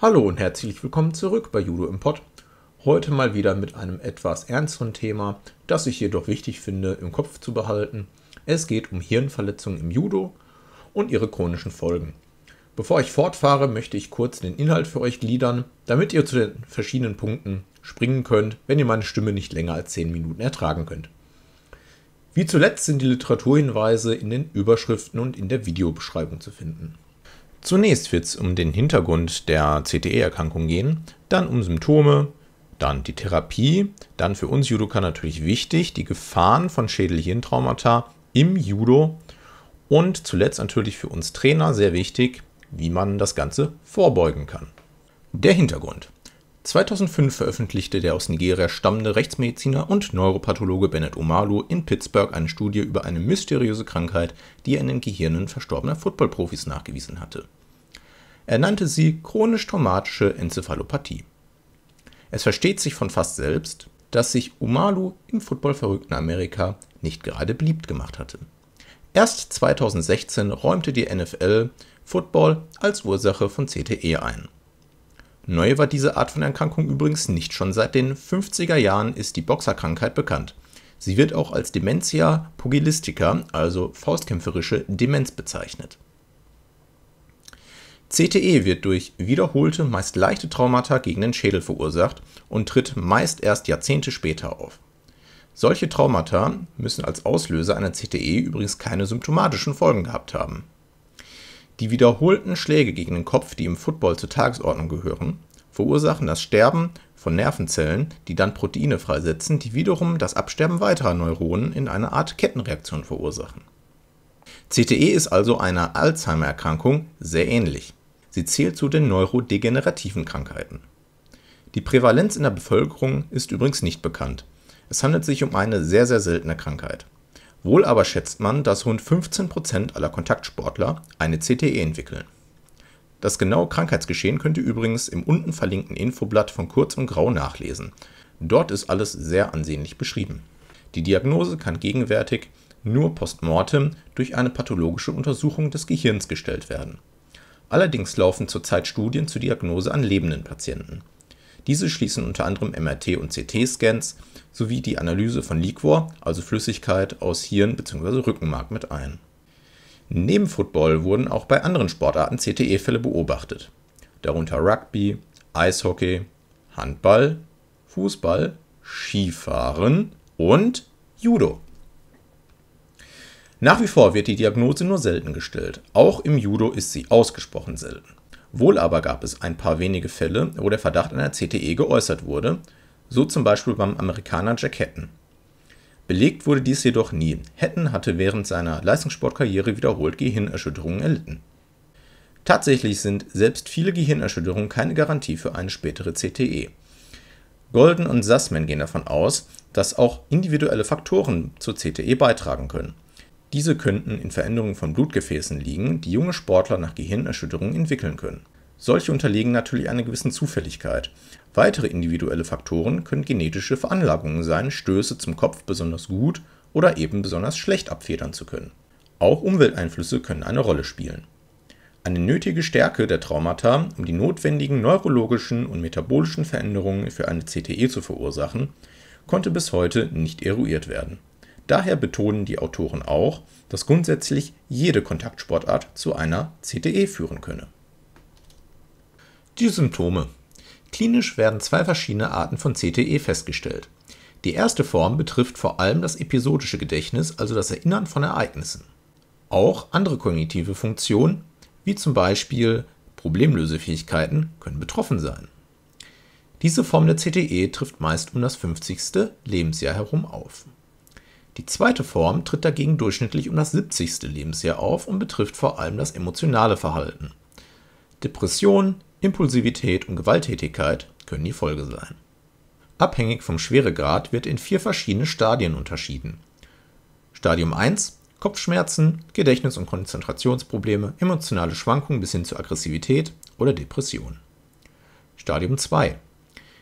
Hallo und herzlich willkommen zurück bei Judo im Pott. Heute mal wieder mit einem etwas ernsteren Thema, das ich jedoch wichtig finde, im Kopf zu behalten. Es geht um Hirnverletzungen im Judo und ihre chronischen Folgen. Bevor ich fortfahre, möchte ich kurz den Inhalt für euch gliedern, damit ihr zu den verschiedenen Punkten springen könnt, wenn ihr meine Stimme nicht länger als 10 Minuten ertragen könnt. Wie zuletzt sind die Literaturhinweise in den Überschriften und in der Videobeschreibung zu finden. Zunächst wird es um den Hintergrund der CTE-Erkrankung gehen, dann um Symptome, dann die Therapie, dann für uns Judoka natürlich wichtig, die Gefahren von schädel hirntraumata im Judo und zuletzt natürlich für uns Trainer sehr wichtig, wie man das Ganze vorbeugen kann. Der Hintergrund. 2005 veröffentlichte der aus Nigeria stammende Rechtsmediziner und Neuropathologe Bennett Omalu in Pittsburgh eine Studie über eine mysteriöse Krankheit, die er in den Gehirnen verstorbener Footballprofis nachgewiesen hatte. Er nannte sie chronisch-traumatische Enzephalopathie. Es versteht sich von fast selbst, dass sich Omalu im footballverrückten Amerika nicht gerade beliebt gemacht hatte. Erst 2016 räumte die NFL Football als Ursache von CTE ein Neu war diese Art von Erkrankung übrigens nicht, schon seit den 50er Jahren ist die Boxerkrankheit bekannt. Sie wird auch als Dementia pugilistica, also faustkämpferische Demenz bezeichnet. CTE wird durch wiederholte, meist leichte Traumata gegen den Schädel verursacht und tritt meist erst Jahrzehnte später auf. Solche Traumata müssen als Auslöser einer CTE übrigens keine symptomatischen Folgen gehabt haben. Die wiederholten Schläge gegen den Kopf, die im Football zur Tagesordnung gehören, verursachen das Sterben von Nervenzellen, die dann Proteine freisetzen, die wiederum das Absterben weiterer Neuronen in einer Art Kettenreaktion verursachen. CTE ist also einer Alzheimer-Erkrankung sehr ähnlich. Sie zählt zu den neurodegenerativen Krankheiten. Die Prävalenz in der Bevölkerung ist übrigens nicht bekannt. Es handelt sich um eine sehr, sehr seltene Krankheit. Wohl aber schätzt man, dass rund 15 aller Kontaktsportler eine CTE entwickeln. Das genaue Krankheitsgeschehen könnt ihr übrigens im unten verlinkten Infoblatt von Kurz und Grau nachlesen. Dort ist alles sehr ansehnlich beschrieben. Die Diagnose kann gegenwärtig nur postmortem durch eine pathologische Untersuchung des Gehirns gestellt werden. Allerdings laufen zurzeit Studien zur Diagnose an lebenden Patienten. Diese schließen unter anderem MRT- und CT-Scans sowie die Analyse von Liquor, also Flüssigkeit aus Hirn bzw. Rückenmark mit ein. Neben Football wurden auch bei anderen Sportarten CTE-Fälle beobachtet, darunter Rugby, Eishockey, Handball, Fußball, Skifahren und Judo. Nach wie vor wird die Diagnose nur selten gestellt. Auch im Judo ist sie ausgesprochen selten. Wohl aber gab es ein paar wenige Fälle, wo der Verdacht einer CTE geäußert wurde, so zum Beispiel beim Amerikaner Jack Hatton. Belegt wurde dies jedoch nie. Hatton hatte während seiner Leistungssportkarriere wiederholt Gehirnerschütterungen erlitten. Tatsächlich sind selbst viele Gehirnerschütterungen keine Garantie für eine spätere CTE. Golden und Sussman gehen davon aus, dass auch individuelle Faktoren zur CTE beitragen können. Diese könnten in Veränderungen von Blutgefäßen liegen, die junge Sportler nach Gehirnerschütterungen entwickeln können. Solche unterliegen natürlich einer gewissen Zufälligkeit. Weitere individuelle Faktoren können genetische Veranlagungen sein, Stöße zum Kopf besonders gut oder eben besonders schlecht abfedern zu können. Auch Umwelteinflüsse können eine Rolle spielen. Eine nötige Stärke der Traumata, um die notwendigen neurologischen und metabolischen Veränderungen für eine CTE zu verursachen, konnte bis heute nicht eruiert werden Daher betonen die Autoren auch, dass grundsätzlich jede Kontaktsportart zu einer CTE führen könne. Die Symptome. Klinisch werden zwei verschiedene Arten von CTE festgestellt. Die erste Form betrifft vor allem das episodische Gedächtnis, also das Erinnern von Ereignissen. Auch andere kognitive Funktionen, wie zum Beispiel Problemlösefähigkeiten, können betroffen sein. Diese Form der CTE trifft meist um das 50. Lebensjahr herum auf. Die zweite Form tritt dagegen durchschnittlich um das 70. Lebensjahr auf und betrifft vor allem das emotionale Verhalten. Depression, Impulsivität und Gewalttätigkeit können die Folge sein. Abhängig vom Schweregrad wird in vier verschiedene Stadien unterschieden. Stadium 1 Kopfschmerzen, Gedächtnis- und Konzentrationsprobleme, emotionale Schwankungen bis hin zu Aggressivität oder Depression. Stadium 2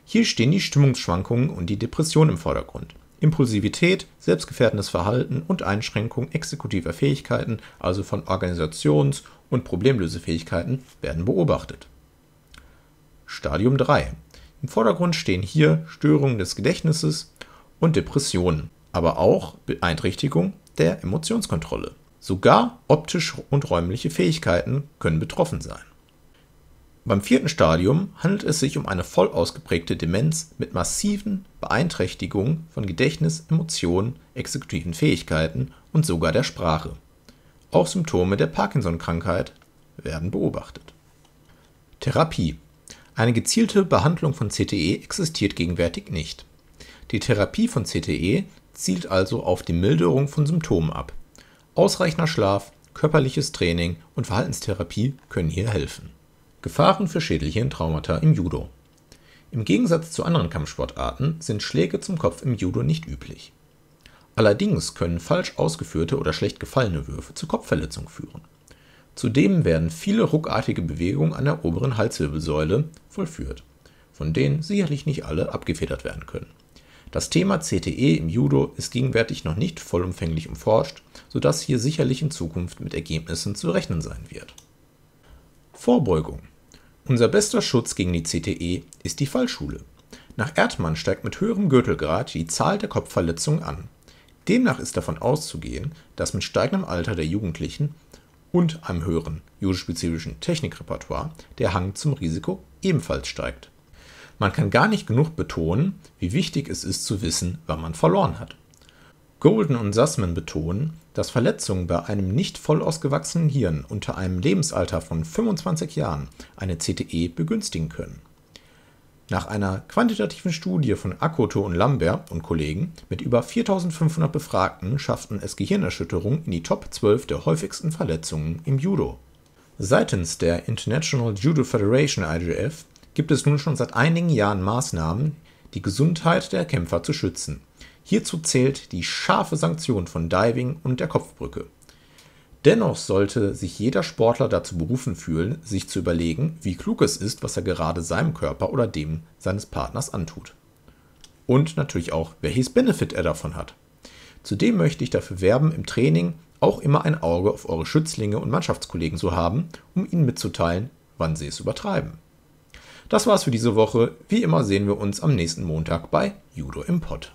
Hier stehen die Stimmungsschwankungen und die Depression im Vordergrund. Impulsivität, selbstgefährdendes Verhalten und Einschränkung exekutiver Fähigkeiten, also von Organisations- und Problemlösefähigkeiten, werden beobachtet. Stadium 3. Im Vordergrund stehen hier Störungen des Gedächtnisses und Depressionen, aber auch Beeinträchtigung der Emotionskontrolle. Sogar optische und räumliche Fähigkeiten können betroffen sein. Beim vierten Stadium handelt es sich um eine voll ausgeprägte Demenz mit massiven Beeinträchtigungen von Gedächtnis, Emotionen, exekutiven Fähigkeiten und sogar der Sprache. Auch Symptome der Parkinson-Krankheit werden beobachtet. Therapie Eine gezielte Behandlung von CTE existiert gegenwärtig nicht. Die Therapie von CTE zielt also auf die Milderung von Symptomen ab. Ausreichender Schlaf, körperliches Training und Verhaltenstherapie können hier helfen. Gefahren für schädliche Traumata im Judo. Im Gegensatz zu anderen Kampfsportarten sind Schläge zum Kopf im Judo nicht üblich. Allerdings können falsch ausgeführte oder schlecht gefallene Würfe zu Kopfverletzungen führen. Zudem werden viele ruckartige Bewegungen an der oberen Halswirbelsäule vollführt, von denen sicherlich nicht alle abgefedert werden können. Das Thema CTE im Judo ist gegenwärtig noch nicht vollumfänglich umforscht, sodass hier sicherlich in Zukunft mit Ergebnissen zu rechnen sein wird. Vorbeugung. Unser bester Schutz gegen die CTE ist die Fallschule. Nach Erdmann steigt mit höherem Gürtelgrad die Zahl der Kopfverletzungen an. Demnach ist davon auszugehen, dass mit steigendem Alter der Jugendlichen und einem höheren jugendspezifischen Technikrepertoire der Hang zum Risiko ebenfalls steigt. Man kann gar nicht genug betonen, wie wichtig es ist zu wissen, wann man verloren hat. Golden und Sussman betonen, dass Verletzungen bei einem nicht voll ausgewachsenen Hirn unter einem Lebensalter von 25 Jahren eine CTE begünstigen können. Nach einer quantitativen Studie von Akoto und Lambert und Kollegen mit über 4500 Befragten schafften es Gehirnerschütterungen in die Top 12 der häufigsten Verletzungen im Judo. Seitens der International Judo Federation IJF gibt es nun schon seit einigen Jahren Maßnahmen, die Gesundheit der Kämpfer zu schützen Hierzu zählt die scharfe Sanktion von Diving und der Kopfbrücke. Dennoch sollte sich jeder Sportler dazu berufen fühlen, sich zu überlegen, wie klug es ist, was er gerade seinem Körper oder dem seines Partners antut. Und natürlich auch, welches Benefit er davon hat. Zudem möchte ich dafür werben, im Training auch immer ein Auge auf eure Schützlinge und Mannschaftskollegen zu haben, um ihnen mitzuteilen, wann sie es übertreiben. Das war's für diese Woche. Wie immer sehen wir uns am nächsten Montag bei Judo im Pott.